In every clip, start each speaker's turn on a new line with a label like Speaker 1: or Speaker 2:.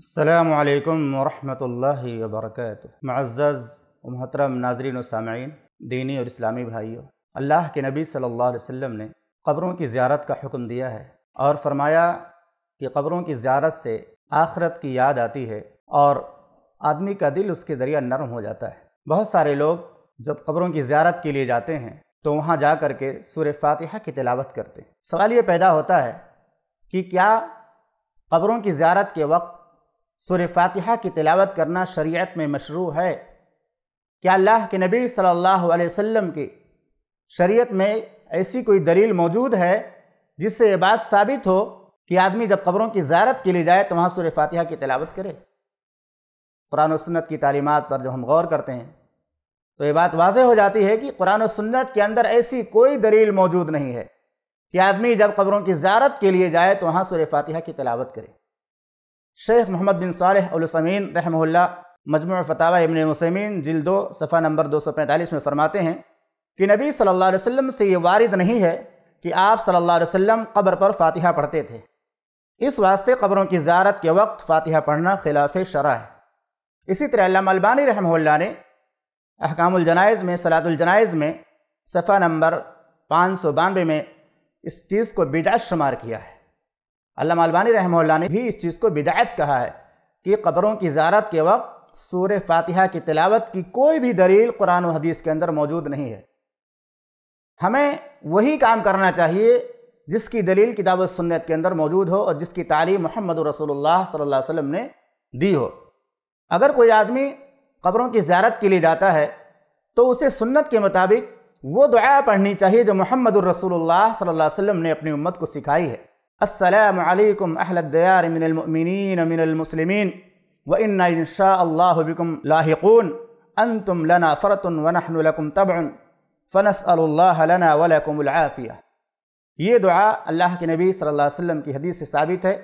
Speaker 1: السلام علیکم ورحمۃ اللہ وبرکاتہ معزز و محترم ناظرین و سامعین دینی اور اسلامی بھائیوں اللہ کے نبی صلی اللہ علیہ وسلم نے قبروں کی زیارت کا حکم دیا ہے اور فرمایا کہ قبروں کی زیارت سے آخرت کی یاد آتی ہے اور آدمی کا دل اس کے ذریعہ نرم ہو جاتا ہے بہت سارے لوگ جب قبروں کی زیارت کے لیے جاتے ہیں تو وہاں جا کر کے سور فاتحہ کی تلاوت کرتے ہیں سوال یہ پیدا ہوتا ہے کہ کیا قبروں کی زیارت کے وقت سور فاتحہ کی تلاوت کرنا شریعت میں مشروع ہے کیا اللہ کے نبی صلی اللہ علیہ وسلم کی شریعت میں ایسی کوئی دلیل موجود ہے جس سے یہ بات ثابت ہو کہ آدمی جب قبروں کی زیارت کے لیے جائے تو وہاں سور فاتحہ کی تلاوت کرے قرآن و سنت کی تعلیمات پر جب ہم غور کرتے ہیں تو یہ بات واضح ہو جاتی ہے کہ قرآن و سنت کے اندر ایسی کوئی دلیل موجود نہیں ہے کہ آدمی جب قبروں کی زیارت کے لیے جائے تو وہاں سور فاتحہ کی تلاوت کرے شیخ محمد بن صالح السمین رحمہ اللہ مجموع فتح ابن مسلمین جلد دو صفحہ نمبر دو سو پینتالیس میں فرماتے ہیں کہ نبی صلی اللہ علیہ وسلم سے یہ وارد نہیں ہے کہ آپ صلی اللہ علیہ وسلم قبر پر فاتحہ پڑھتے تھے اس واسطے قبروں کی زیارت کے وقت فاتحہ پڑھنا خلاف شرع ہے اسی طرح علامہ البانی رحمہ اللہ نے احکام الجنائز میں صلاد الجنائز میں صفحہ نمبر پانچ سو بانوے میں اس چیز کو بجا شمار کیا ہے علامہ البانی رحمہ اللہ نے بھی اس چیز کو بدعت کہا ہے کہ قبروں کی زیارت کے وقت سور فاتحہ کی تلاوت کی کوئی بھی دلیل قرآن و حدیث کے اندر موجود نہیں ہے ہمیں وہی کام کرنا چاہیے جس کی دلیل کتاب و سنت کے اندر موجود ہو اور جس کی تعلیم محمد رسول اللہ صلی اللہ علیہ وسلم نے دی ہو اگر کوئی آدمی قبروں کی زیارت کے لیے جاتا ہے تو اسے سنت کے مطابق وہ دعا پڑھنی چاہیے جو محمد الرسول اللہ صلی اللہ علیہ وسلم نے اپنی امت کو سکھائی ہے السلام علیکم اہل الدیار من المؤمنین من المسلمین وََََََََََََََََََََََََََََََََشا اللہ فرتنكم تبع فنسأل صلّہ لنا ولكم العافیہ یہ دعا اللہ کے نبی صلی اللہ علیہ وسلم کی حدیث سے ثابت ہے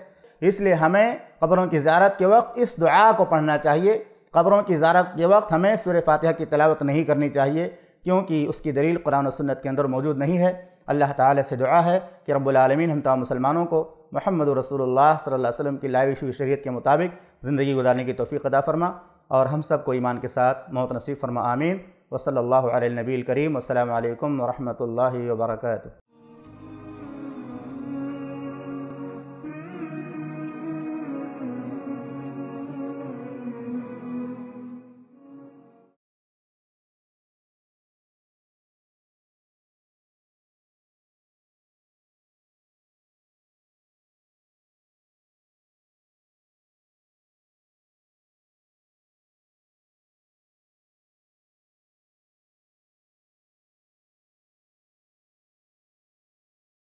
Speaker 1: اس لیے ہمیں قبروں کی زیارت کے وقت اس دعا کو پڑھنا چاہیے قبروں کی زیارت کے وقت ہمیں سور فاتحہ کی تلاوت نہیں کرنی چاہیے کیونکہ اس کی دلیل قرآن و سنت کے اندر موجود نہیں ہے اللہ تعالی سے دعا ہے کہ رب العالمین ہم تمام مسلمانوں کو محمد رسول اللہ صلی اللہ علیہ وسلم کی لائیو شوی شریعت کے مطابق زندگی گزارنے کی توفیق ادا فرما اور ہم سب کو ایمان کے ساتھ موت نصیب فرما آمین وصلی اللہ علیہ نبی الکریم السلام علیکم ورحمۃ اللہ وبرکاتہ